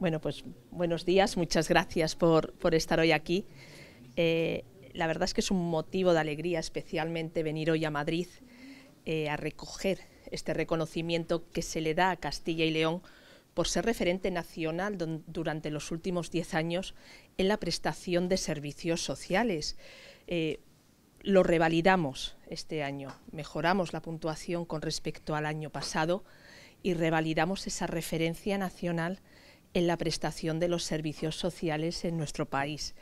Bueno, pues buenos días, muchas gracias por, estar hoy aquí. Eh, la verdad es que es un motivo de alegría especialmente venir hoy a Madrid eh, a recoger este reconocimiento que se le da a Castilla y León por ser referente nacional durante los últimos diez años en la prestación de servicios sociales. Eh, lo revalidamos este año, mejoramos la puntuación con respecto al año pasado y revalidamos esa referencia nacional en la prestación de los servicios sociales en nuestro país.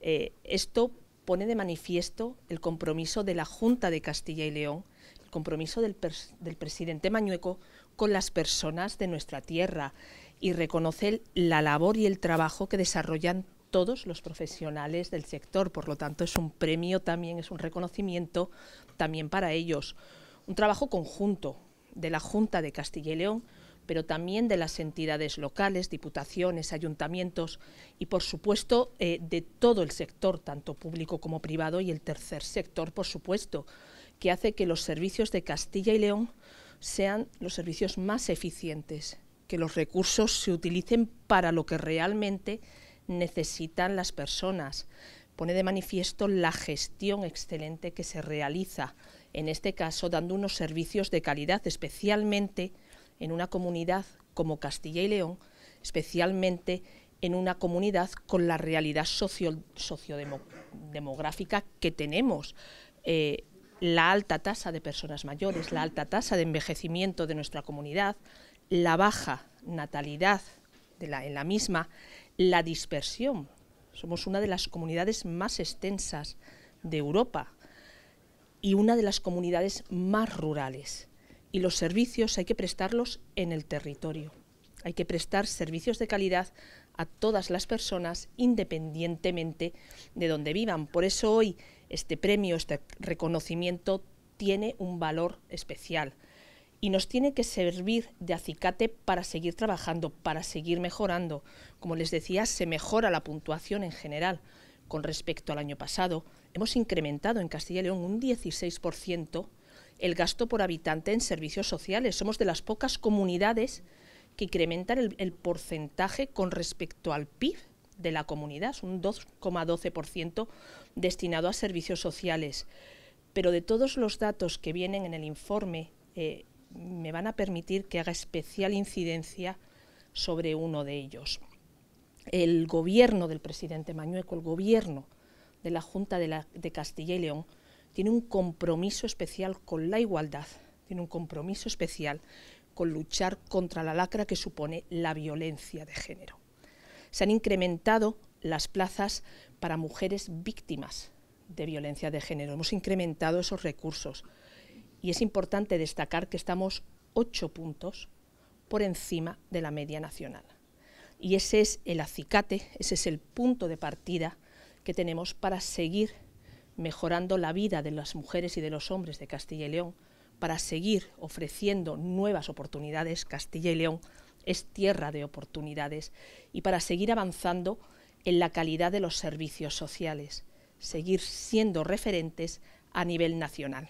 Eh, esto pone de manifiesto el compromiso de la Junta de Castilla y León, el compromiso del, del presidente Mañueco con las personas de nuestra tierra y reconoce la labor y el trabajo que desarrollan todos los profesionales del sector. Por lo tanto, es un premio también, es un reconocimiento también para ellos. Un trabajo conjunto de la Junta de Castilla y León pero también de las entidades locales, diputaciones, ayuntamientos y, por supuesto, eh, de todo el sector, tanto público como privado, y el tercer sector, por supuesto, que hace que los servicios de Castilla y León sean los servicios más eficientes, que los recursos se utilicen para lo que realmente necesitan las personas. Pone de manifiesto la gestión excelente que se realiza, en este caso dando unos servicios de calidad, especialmente en una comunidad como Castilla y León, especialmente en una comunidad con la realidad socio, sociodemográfica que tenemos. Eh, la alta tasa de personas mayores, la alta tasa de envejecimiento de nuestra comunidad, la baja natalidad en la misma, la dispersión. Somos una de las comunidades más extensas de Europa y una de las comunidades más rurales y los servicios hay que prestarlos en el territorio. Hay que prestar servicios de calidad a todas las personas independientemente de donde vivan. Por eso hoy este premio, este reconocimiento tiene un valor especial y nos tiene que servir de acicate para seguir trabajando, para seguir mejorando. Como les decía, se mejora la puntuación en general. Con respecto al año pasado, hemos incrementado en Castilla y León un 16% el gasto por habitante en servicios sociales. Somos de las pocas comunidades que incrementan el, porcentaje con respecto al PIB de la comunidad, es un 2,12% destinado a servicios sociales. Pero de todos los datos que vienen en el informe, eh, me van a permitir que haga especial incidencia sobre uno de ellos. El gobierno del presidente Mañueco, el gobierno de la Junta de Castilla y León, tiene un compromiso especial con la igualdad, tiene un compromiso especial con luchar contra la lacra que supone la violencia de género. Se han incrementado las plazas para mujeres víctimas de violencia de género. Hemos incrementado esos recursos. Y es importante destacar que estamos ocho puntos por encima de la media nacional. Y ese es el acicate, ese es el punto de partida que tenemos para seguir mejorando la vida de las mujeres y de los hombres de Castilla y León, para seguir ofreciendo nuevas oportunidades. Castilla y León es tierra de oportunidades y para seguir avanzando en la calidad de los servicios sociales, seguir siendo referentes a nivel nacional.